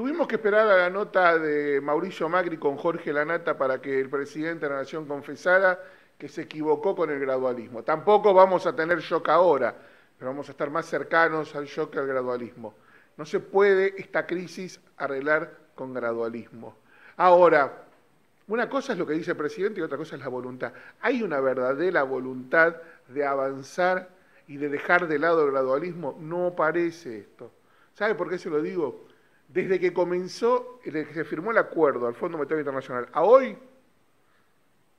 Tuvimos que esperar a la nota de Mauricio Macri con Jorge Lanata para que el presidente de la Nación confesara que se equivocó con el gradualismo. Tampoco vamos a tener shock ahora, pero vamos a estar más cercanos al shock que al gradualismo. No se puede esta crisis arreglar con gradualismo. Ahora, una cosa es lo que dice el presidente y otra cosa es la voluntad. Hay una verdadera voluntad de avanzar y de dejar de lado el gradualismo. No parece esto. ¿Sabe por qué se lo digo? desde que comenzó, desde que se firmó el acuerdo al Fondo Monetario Internacional a hoy,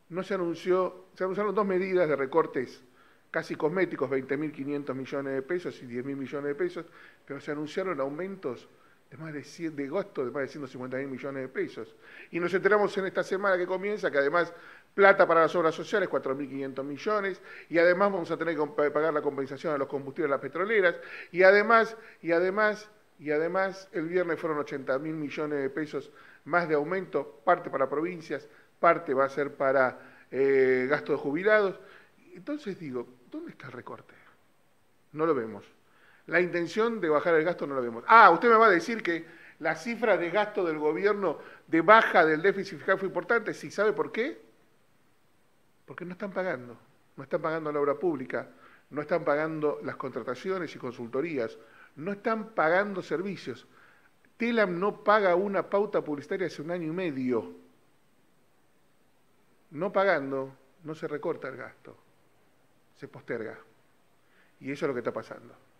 no se anunció, se anunciaron dos medidas de recortes casi cosméticos, 20.500 millones de pesos y 10.000 millones de pesos, pero se anunciaron aumentos de más de, de gasto de más de 150.000 millones de pesos. Y nos enteramos en esta semana que comienza que además plata para las obras sociales, 4.500 millones, y además vamos a tener que pagar la compensación a los combustibles, de las petroleras, y además, y además y además el viernes fueron 80 mil millones de pesos más de aumento, parte para provincias, parte va a ser para eh, gastos de jubilados. Entonces digo, ¿dónde está el recorte? No lo vemos. La intención de bajar el gasto no lo vemos. Ah, usted me va a decir que la cifra de gasto del gobierno de baja del déficit fiscal fue importante. ¿Sí sabe por qué? Porque no están pagando. No están pagando la obra pública no están pagando las contrataciones y consultorías, no están pagando servicios. Telam no paga una pauta publicitaria hace un año y medio. No pagando, no se recorta el gasto, se posterga. Y eso es lo que está pasando.